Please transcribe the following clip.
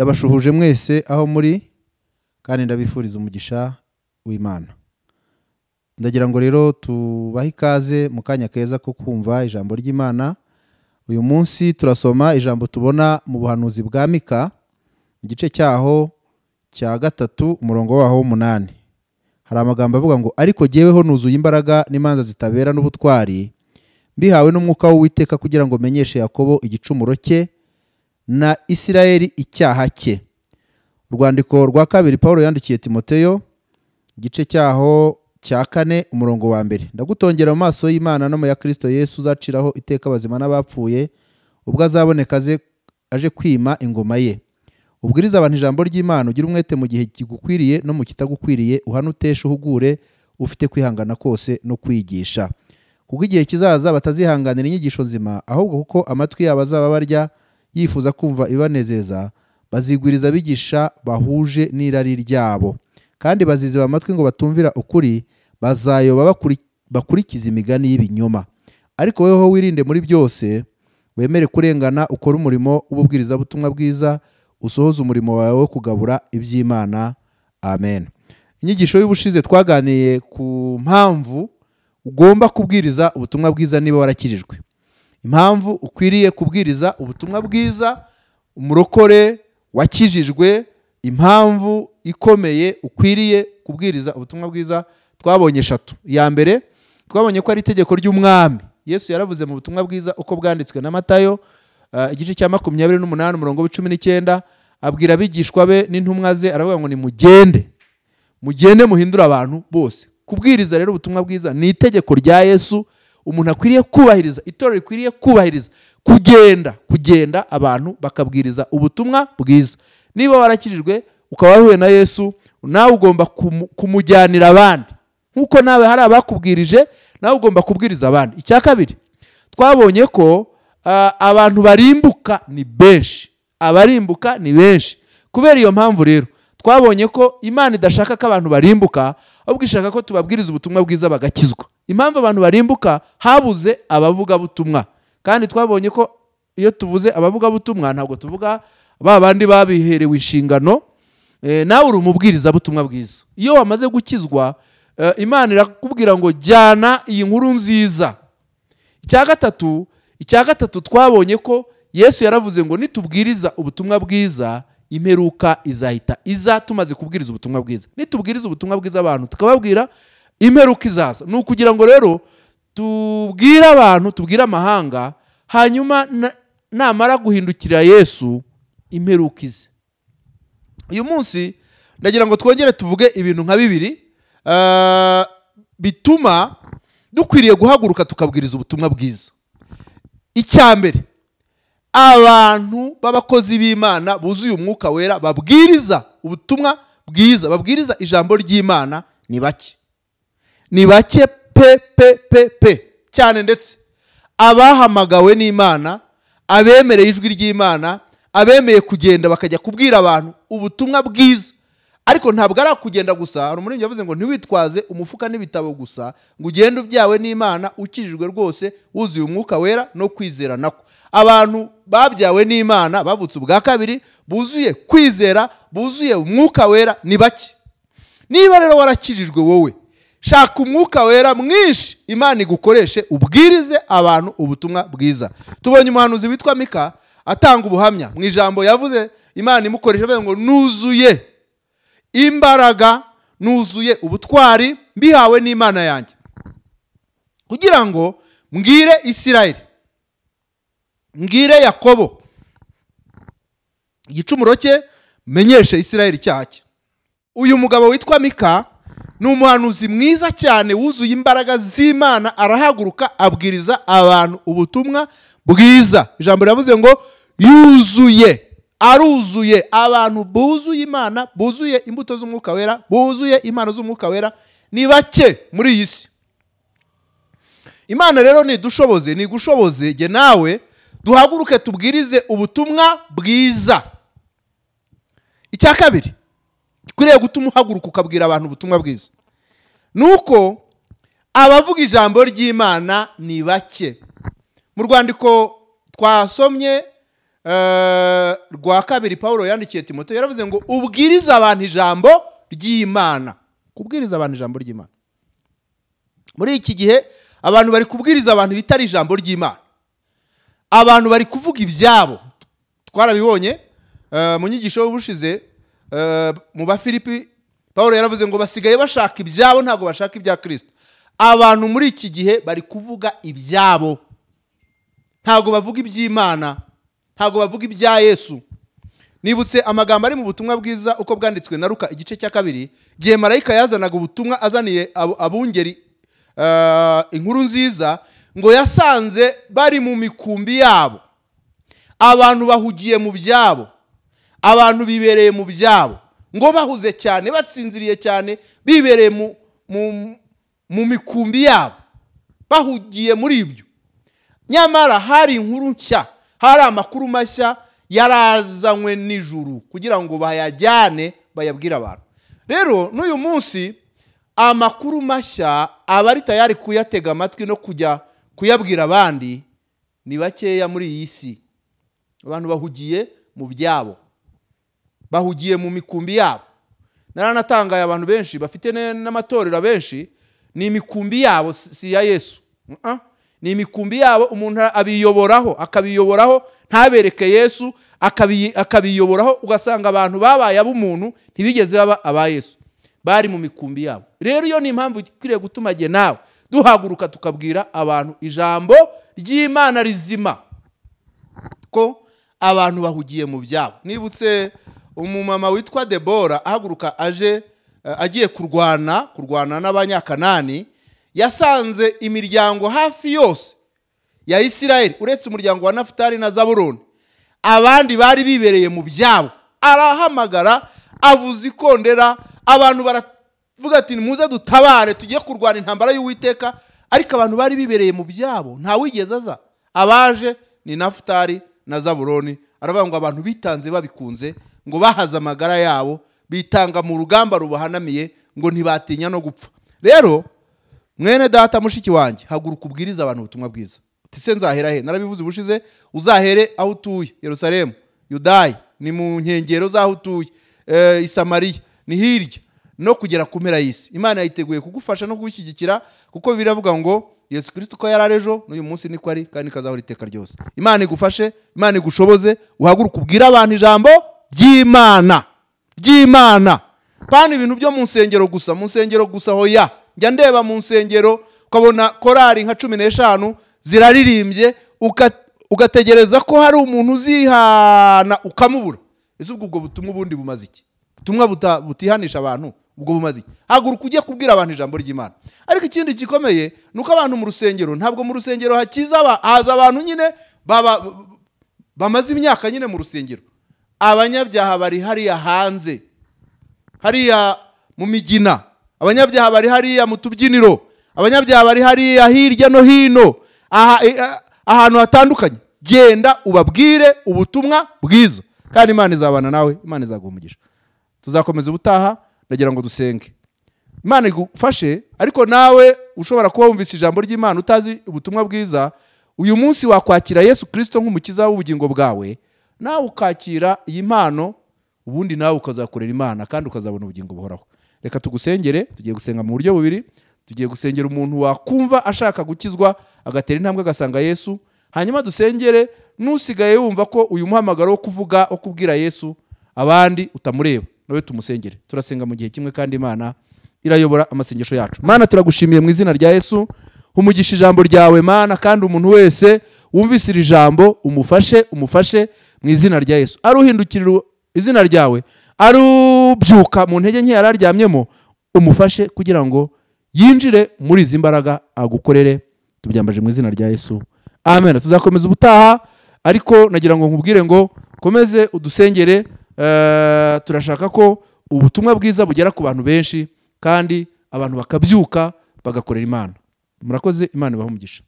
ndabashuhuje mwese aho muri kandi ndabifuriza umugisha w'imana ndagira ngo rero tubahe ikaze mu kanya keza ko kumva ijambo ry'imana uyu munsi turasoma ijambo tubona mu buhanuzi bwa mika igice cyaho cya gatatu umurongo waho w'umunani hari amagambo avuga ngo ariko jyeweho nuzuye imbaraga n'imanza zitabera n'ubutwari mbihawe n'umwuka w'uwiteka kugira ngo menyeshe yakobo igicumuro cye na isirayeli icyaha cye urwandiko rwa kabiri paul yandikiye timoteyo igice cyaho cya kane umurongo wa mbere ndagutongera mu maso y'imana no mu ya kirisito yesu uzaciraho iteka abazima n'abapfuye ubwo azaboneka aze aje kwima ingoma ye ubwiriza abantu ijambo ry'imana ugira umwete mu gihe kigukwiriye no mu kitagukwiriye uhane utesha uhugure ufite kwihangana kose no kwigisha kuko igihe kizaza batazihanganira inyigisho nzima ahubwo kuko amatwi yabo azaba barya yifuza kumva ibanezeza bazigwiriza abigisha bahuje n'irari ryabo kandi baziziba amatwi ngo batumvira ukuri bazayoba bakurikiza imigani y'ibinyoma ariko woweho wirinde muri byose wemere kurengana ukora umurimo butumwa bwiza usohoza umurimo wawe wo kugabura iby'imana amen inyigisho y'ubushize twaganiye ku mpamvu ugomba kubwiriza ubutumwa bwiza niba warakirijwe impamvu ukwiriye kubwiriza ubutumwa bwiza umurokore wakijijwe impamvu ikomeye ukwiriye kubwiriza ubutumwa bwiza twabonye eshatu iya mbere twabonye ko ari itegeko ry'umwami yesu yaravuze mu butumwa bwiza uko bwanditswe na matayo eh, igice cya makumyabiri n'umunani umurongo w'icumi n'icyenda abwira abigishwa be n'intumwa ze aravuga ngo nimugende mugende muhindure abantu bose kubwiriza rero ubutumwa bwiza ni itegeko rya yesu umuntu akwiriye kubahiriza itorero rikwiriye kubahiriza kugenda kugenda abantu bakabwiriza ubutumwa bwiza niba warakirijwe ukaba wahuye na yesu nawe ugomba kumujyanira abandi nk'uko nawe hari abakubwirije nawe ugomba kubwiriza abandi icya kabiri twabonye ko abantu barimbuka ni benshi abarimbuka ni benshi kubera iyo mpamvu rero twabonye ko imana idashaka ko abantu barimbuka ahubwo ishaka ko tubabwiriza ubutumwa bwiza bagakizwa impamvu abantu barimbuka habuze abavugabutumwa kandi twabonye ko iyo tuvuze abavugabutumwa ntabwo tuvuga ba bandi babiherewe inshingano eh, nawe uri butumwa bwiza iyo wamaze gukizwa eh, imana irakubwira ngo jyana iyi nkuru nziza icya gatatu icya gatatu twabonye ko yesu yaravuze ngo nitubwiriza ubutumwa bwiza imperuka izahita iza tumaze kubwiriza ubutumwa bwiza nitubwiriza ubutumwa bwiza abantu tukababwira imperuka izaza ni ukugira ngo rero tubwire abantu tubwire amahanga hanyuma namara guhindukira yesu imperuka ize uyu munsi ndagira ngo twongere tuvuge ibintu nka bibiri eh, bituma dukwiriye guhaguruka tukabwiriza ubutumwa bwiza icya mbere abantu b'abakozi b'imana buzuye umwuka wera babwiriza ubutumwa bwiza babwiriza ijambo ry'imana ni bake ni bake pe pe pe pe cyane ndetse abahamagawe n'imana abemereye ijwi ry'imana abemeye kugenda bakajya kubwira abantu ubutumwa bwiza ariko ntabwo ari kugenda gusa hari umuririmbyi yavuze ngo ntiwitwaze umufuka n'ibitabo gusa ngo ugende ubyawe n'imana ukijijwe rwose wuzuye umwuka wera no kwizera nako abantu babyawe n'imana bavutse ubwa kabiri buzuye kwizera buzuye umwuka wera ni bake niba rero warakijijwe wowe shaka umwuka wera mwinshi imana igukoreshe ubwirize abantu ubutumwa bwiza tubonye umuhanuzi witwa mika atanga ubuhamya mu ijambo yavuze imana imukoresha avuga ngo nuzuye imbaraga nuzuye ubutwari mbihawe n'imana yanjye kugira ngo mbwire isirayire mbwire yakobo igicumuro cye menyeshe isirayire icyaha uyu mugabo witwa mika ni umuhanuzi mwiza cyane wuzuye imbaraga z'imana arahaguruka abwiriza abantu ubutumwa bwiza ijambo riravuze ngo yuzuye aruzuye abantu buzuye imana buzuye imbuto z'umwuka wera buzuye impano z'umwuka wera ni bake muri iyi si imana rero nidushoboze nigushoboze jye nawe duhaguruke tubwirize ubutumwa bwiza icya kabiri twiriye gutuma uhaguruka ukabwira abantu ubutumwa bwiza ni uko abavuga ijambo ry'imana ni bake mu rwandiko twasomye eh, rwa kabiri paul yandikiye Timoto yaravuze ngo ubwirize abantu ijambo ry'imana kubwiriza abantu ijambo ry'imana muri iki gihe abantu bari kubwiriza abantu bitari ijambo ry'imana abantu bari kuvuga ibyabo twarabibonye eh, mu nyigisho y'ubushize Eh, mu bafilipi paul yaravuze ngo basigaye bashaka ibyabo ntabwo bashaka ibya kirisito abantu muri iki gihe bari kuvuga ibyabo ntabwo bavuga iby'imana ntabwo bavuga ibya yesu nibutse amagambo ari mu butumwa bwiza uko bwanditswe na ruka igice cya kabiri igihe marayika yazanaga ubutumwa azaniye abungeri eh, inkuru nziza ngo yasanze bari mu mikumbi yabo abantu bahugiye mu byabo abantu bibereye mu byabo ngo bahuze cyane basinziriye cyane bibereye mu mikumbi yabo bahugiye muri ibyo nyamara hari inkuru nshya hari amakuru mashya yarazanywe n’ijuru kugira ngo bayajyane bayabwire abantu rero n'uyu munsi amakuru mashya abari tayari kuyatega amatwi no kujya kuyabwira abandi ni bakeya muri iyi si abantu bahugiye mu byabo bahugiye mu mikumbi yabo naranatangaye abantu benshi bafite n'amatorero benshi ni imikumbi yabo si iya yesu ni imikumbi yabo umuntu abiyoboraho akabiyoboraho ntabereke yesu akabiyoboraho ugasanga abantu babaye ab'umuntu ntibigeze baba aba yesu bari mu mikumbi yabo rero iyo ni impamvu ikwiriye gutuma jye nawe duhaguruka tukabwira abantu ijambo ry'imana rizima ko abantu bahugiye mu byabo nibutse umumama witwa debora ahaguruka aje eh, agiye kurwana kurwana n'abanyakanani yasanze imiryango hafi yose ya isirayeli uretse umuryango wa nafutari na zaburoni abandi bari bibereye mu byabo arahamagara avuza ikondera abantu baravuga ati muze dutabare tugiye kurwana intambara y'uwiteka ariko abantu bari bibereye mu byabo nta wigeze aza abaje ni nafutari na zaburoni aravuga ngo abantu bitanze babikunze ngo bahaze amagara yabo bitanga mu rugamba rubahanamiye ngo ntibatinya no gupfa rero mwene data mushiki wanjye haguruka ubwiriza abantu ubutumwa bwiza tise nzahera he narabivuze ubushize uzahere aho utuye yerusalemu yudayi ni mu nkengero z'aho utuye eh, isamariya ni hirya no kugera ku mpera y'isi imana yiteguye kugufasha no kugushyigikira kuko biravuga ngo yesu kirisito ko yari ejo n'uyu munsi niko ari kandi kazahora iteka ryose imana igufashe imana igushoboze uhaguruke ubwire abantu ijambo by'imana by'imana bana ibintu byo mu nsengero gusa mu nsengero gusa ya njya ndeba mu nsengero ukabona korari nka cumi n'eshanu ziraririmbye ugategereza ko hari umuntu uzihana ukamubura ese ubwo ubwo butumwa ubundi bumaze iki ubutumwa butihanisha abantu ubwo bumaze iki haguruka ujye kubwira abantu ijambo ry'imana ariko ikindi gikomeye ni uko abantu mu rusengero ntabwo mu rusengero hakiza haza abantu nyine baba bamaze imyaka nyine mu rusengero abanyabyaha bari hariya hanze hariya mu migina abanyabyaha bari hariya mu tubyiniro abanyabyaha bari hariya hirya no hino eh, eh, ahantu hatandukanye genda ubabwire ubutumwa bwiza kandi imana izabana nawe imana izaguha umugisha tuzakomeza ubutaha ndagira ngo dusenge imana igufashe ariko nawe ushobora kuba wumvise ijambo ry'imana utazi ubutumwa bwiza uyu munsi wakwakira yesu kirisito nk'umukiza w'ubugingo bwawe nawe ukakira iyi mpano ubundi nawe ukazakorera imana kandi ukazabona ubugingo buhoraho reka tugusengere tugiye gusenga mu buryo bubiri tugiye gusengera umuntu wakumva ashaka gukizwa agatera intambwe agasanga yesu hanyuma dusengere n'usigaye wumva ko uyu muhamagaro wo kuvuga wo kubwira yesu abandi utamureba nawe tumusengere turasenga mu gihe kimwe kandi imana irayobora amasengesho yacu mana turagushimiye mu izina rya yesu umugisha ijambo ryawe mana kandi umuntu wese wumvise iri jambo umufashe umufashe mu izina rya yesu aruhindukirira izina ryawe arubyuka mu ntege nke yari aryamyemo umufashe kugira ngo yinjire muri izi mbaraga agukorere tubyambaje mu izina rya yesu amen tuzakomeza ubutaha ariko nagira ngo nkubwire ngo komeze udusengere eh, turashaka ko ubutumwa bwiza bugera ku bantu benshi kandi abantu bakabyuka bagakorera imana murakoze imana ibaha umugisha